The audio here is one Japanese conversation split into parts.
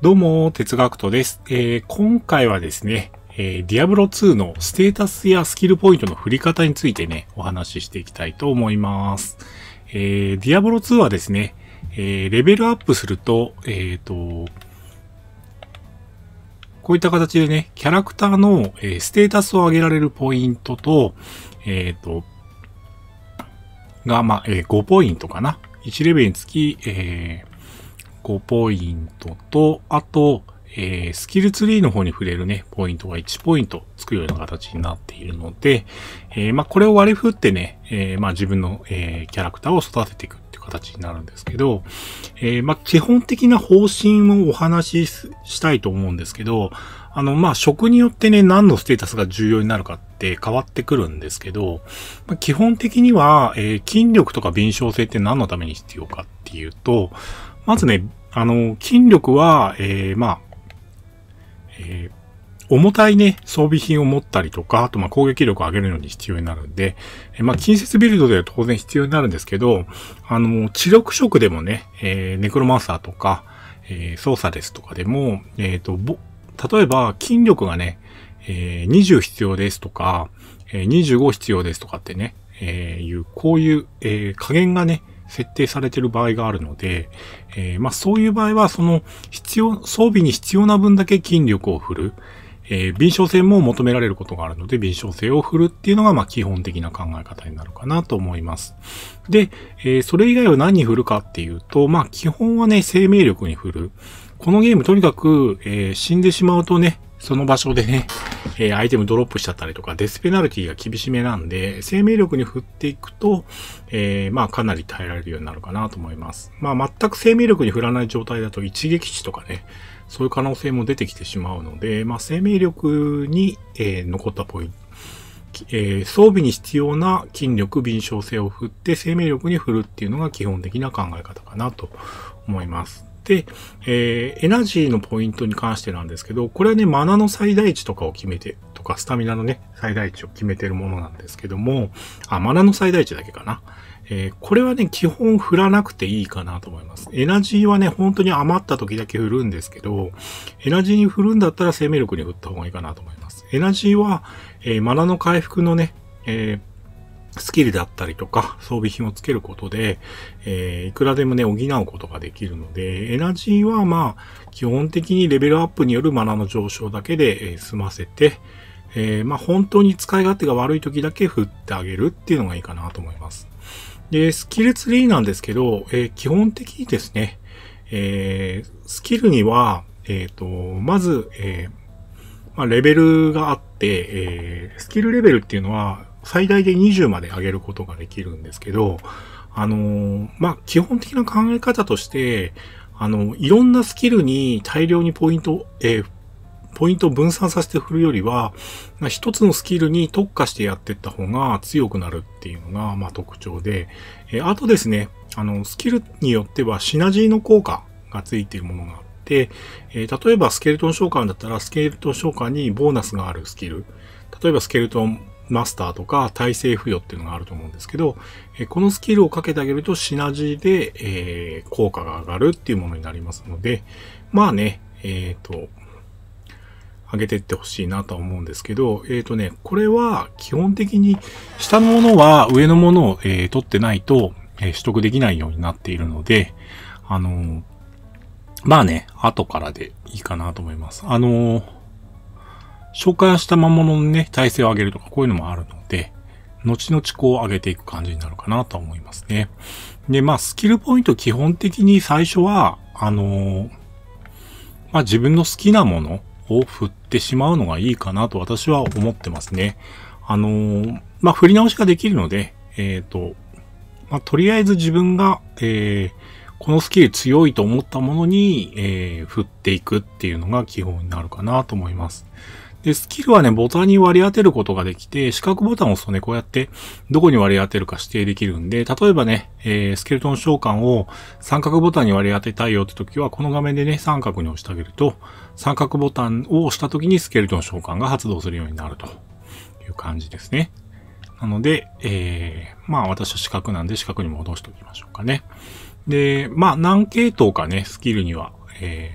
どうも、哲学徒です。えー、今回はですね、えー、ディアブロ2のステータスやスキルポイントの振り方についてね、お話ししていきたいと思います。えー、ディアブロ2はですね、えー、レベルアップすると、えっ、ー、と、こういった形でね、キャラクターの、えー、ステータスを上げられるポイントと、えっ、ー、と、が、まあ、えー、5ポイントかな。1レベルにつき、えー、5ポイントと、あと、えー、スキルツリーの方に触れるね、ポイントが1ポイントつくような形になっているので、えー、まあ、これを割り振ってね、えー、まあ、自分の、えキャラクターを育てていくっていう形になるんですけど、えまあ、基本的な方針をお話ししたいと思うんですけど、あの、まあ、職によってね、何のステータスが重要になるかって変わってくるんですけど、まあ、基本的には、え筋力とか敏捷性って何のために必要かっていうと、まずね、あの、筋力は、えー、まあ、えー重たいね、装備品を持ったりとか、あとま攻撃力を上げるのに必要になるんで、えまあ、近接ビルドでは当然必要になるんですけど、あの、知力色でもね、えー、ネクロマンサーとか、えー、操作ですとかでも、えー、と、ぼ、例えば筋力がね、えー、20必要ですとか、え25必要ですとかってね、えいう、こういう、え加減がね、設定されている場合があるので、えー、まあそういう場合は、その必要、装備に必要な分だけ筋力を振る。えー、敏捷性も求められることがあるので、敏捷性を振るっていうのが、まあ、基本的な考え方になるかなと思います。で、えー、それ以外は何に振るかっていうと、まあ、基本はね、生命力に振る。このゲームとにかく、えー、死んでしまうとね、その場所でね、えー、アイテムドロップしちゃったりとか、デスペナルティが厳しめなんで、生命力に振っていくと、えー、まあかなり耐えられるようになるかなと思います。まあ全く生命力に振らない状態だと一撃値とかね、そういう可能性も出てきてしまうので、まあ生命力に、えー、残ったポイント、えー、装備に必要な筋力、敏捷性を振って生命力に振るっていうのが基本的な考え方かなと思います。で、えー、エナジーのポイントに関してなんですけど、これはね、マナの最大値とかを決めて、とか、スタミナのね、最大値を決めてるものなんですけども、あ、マナの最大値だけかな。えー、これはね、基本振らなくていいかなと思います。エナジーはね、本当に余った時だけ振るんですけど、エナジーに振るんだったら生命力に振った方がいいかなと思います。エナジーは、えー、マナの回復のね、えスキルだったりとか装備品をつけることで、えー、いくらでもね、補うことができるので、エナジーはまあ、基本的にレベルアップによるマナの上昇だけで、えー、済ませて、えー、まあ本当に使い勝手が悪い時だけ振ってあげるっていうのがいいかなと思います。で、スキルツリーなんですけど、えー、基本的にですね、えー、スキルには、えっ、と、まず、えまあ、レベルがあって、えスキルレベルっていうのは、最大で20まで上げることができるんですけど、あの、まあ、基本的な考え方として、あの、いろんなスキルに大量にポイント、えー、ポイントを分散させて振るよりは、まあ、一つのスキルに特化してやっていった方が強くなるっていうのが、まあ、特徴で、えー、あとですね、あの、スキルによってはシナジーの効果がついているものがあって、えー、例えばスケルトン召喚だったら、スケルトン召喚にボーナスがあるスキル、例えばスケルトンマスターとか耐性付与っていうのがあると思うんですけど、えこのスキルをかけてあげるとシナジーで、えー、効果が上がるっていうものになりますので、まあね、えっ、ー、と、上げてってほしいなとは思うんですけど、えっ、ー、とね、これは基本的に下のものは上のものを、えー、取ってないと、え取得できないようになっているので、あのまあね、後からでいいかなと思います。あの紹介した魔物のね、体勢を上げるとか、こういうのもあるので、後々こう上げていく感じになるかなと思いますね。で、まあ、スキルポイント基本的に最初は、あのー、まあ自分の好きなものを振ってしまうのがいいかなと私は思ってますね。あのー、まあ振り直しができるので、えっ、ー、と、まあとりあえず自分が、えー、このスキル強いと思ったものに、えー、振っていくっていうのが基本になるかなと思います。で、スキルはね、ボタンに割り当てることができて、四角ボタンを押すとね、こうやって、どこに割り当てるか指定できるんで、例えばね、えー、スケルトン召喚を三角ボタンに割り当てたいよって時は、この画面でね、三角に押してあげると、三角ボタンを押した時にスケルトン召喚が発動するようになるという感じですね。なので、えー、まあ私は四角なんで四角に戻しておきましょうかね。で、まあ何系統かね、スキルには、え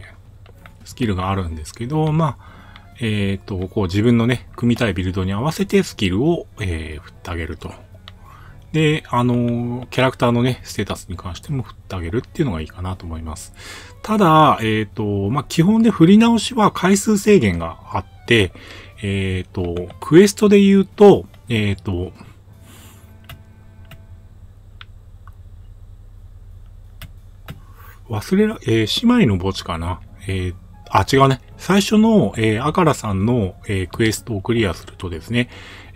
ー、スキルがあるんですけど、まあ、えっ、ー、と、こう自分のね、組みたいビルドに合わせてスキルを、えー、振ってあげると。で、あのー、キャラクターのね、ステータスに関しても振ってあげるっていうのがいいかなと思います。ただ、えっ、と、まあ、基本で振り直しは回数制限があって、えっ、と、クエストで言うと、えっ、と、忘れら、えー、姉妹の墓地かな。えー、あ、違うね。最初の、えー、アカラさんの、えー、クエストをクリアするとですね、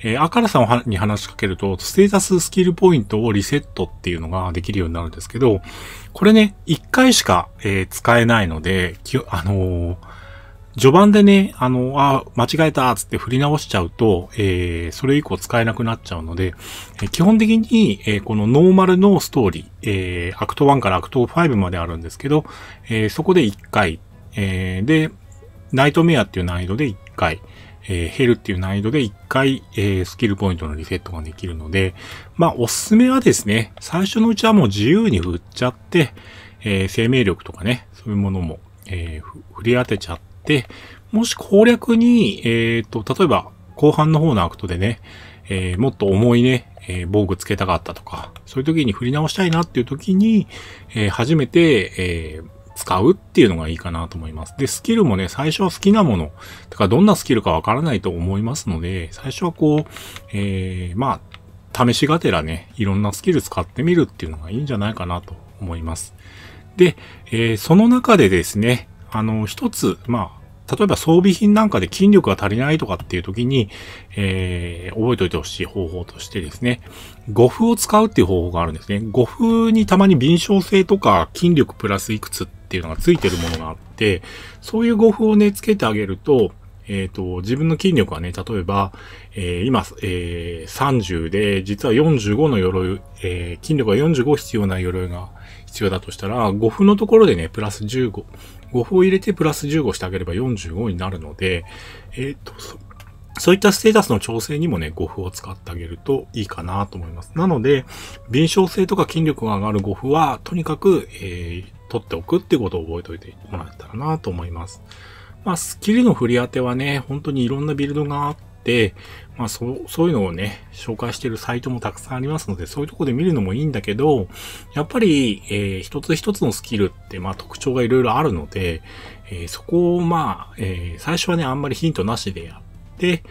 えー、アカラさんに話しかけると、ステータススキルポイントをリセットっていうのができるようになるんですけど、これね、一回しか、えー、使えないので、きあのー、序盤でね、あの、あ、間違えたつって振り直しちゃうと、えー、それ以降使えなくなっちゃうので、えー、基本的に、えー、このノーマルのストーリー、えー、アクト1からアクト5まであるんですけど、えー、そこで1回、えー、で、ナイトメアっていう難易度で1回、えー、ヘルっていう難易度で1回、えー、スキルポイントのリセットができるので、まあ、おすすめはですね、最初のうちはもう自由に振っちゃって、えー、生命力とかね、そういうものも、え振り当てちゃって、もし攻略に、えっと、例えば、後半の方のアクトでね、えもっと重いね、え防具つけたかったとか、そういう時に振り直したいなっていう時に、え初めて、え使うっていうのがいいかなと思います。で、スキルもね、最初は好きなもの、とかどんなスキルかわからないと思いますので、最初はこう、えー、まあ、試しがてらね、いろんなスキル使ってみるっていうのがいいんじゃないかなと思います。で、えー、その中でですね、あの、一つ、まあ、例えば装備品なんかで筋力が足りないとかっていう時に、えー、覚えておいてほしい方法としてですね、護符を使うっていう方法があるんですね。護符にたまに敏捷性とか筋力プラスいくつっっていうのがついてるものがあって、そういう護符をね、つけてあげると、えっ、ー、と、自分の筋力はね、例えば、えー、今、えー、30で、実は45の鎧、え筋力が45必要な鎧が必要だとしたら、5符のところでね、プラス15、5符を入れてプラス15してあげれば45になるので、えっ、と、そういったステータスの調整にもね、5符を使ってあげるといいかなと思います。なので、敏捷性とか筋力が上がる5符は、とにかく、えー、取っておくってことを覚えておいてもらえたらなと思います。まあ、スキルの振り当てはね、本当にいろんなビルドがあって、まあ、そう、そういうのをね、紹介してるサイトもたくさんありますので、そういうとこで見るのもいいんだけど、やっぱり、えー、一つ一つのスキルって、まあ、特徴がいろいろあるので、えー、そこを、まあ、えー、最初はね、あんまりヒントなしでやって、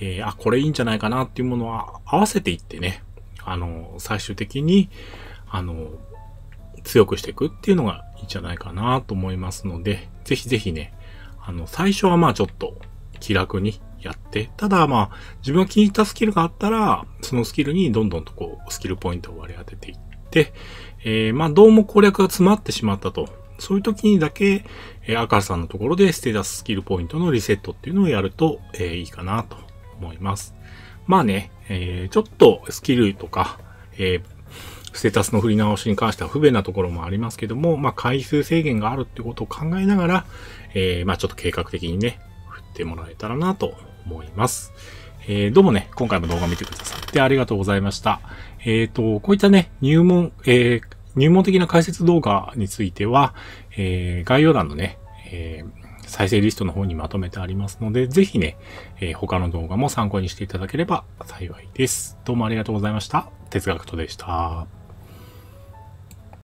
えー、あ、これいいんじゃないかなっていうものは合わせていってね、あの、最終的に、あの、強くしていくっていうのがいいんじゃないかなと思いますので、ぜひぜひね、あの、最初はまあちょっと気楽にやって、ただまあ自分が気に入ったスキルがあったら、そのスキルにどんどんとこう、スキルポイントを割り当てていって、えー、まあどうも攻略が詰まってしまったと。そういう時にだけ、えー、赤さんのところでステータススキルポイントのリセットっていうのをやると、えー、いいかなと思います。まあね、えー、ちょっとスキルとか、えー、ステータスの振り直しに関しては不便なところもありますけども、まあ、回数制限があるってことを考えながら、えー、まあ、ちょっと計画的にね、振ってもらえたらなと思います。えー、どうもね、今回も動画見てくださってありがとうございました。えっ、ー、と、こういったね、入門、えー、入門的な解説動画については、えー、概要欄のね、えー、再生リストの方にまとめてありますので、ぜひね、えー、他の動画も参考にしていただければ幸いです。どうもありがとうございました。哲学とでした。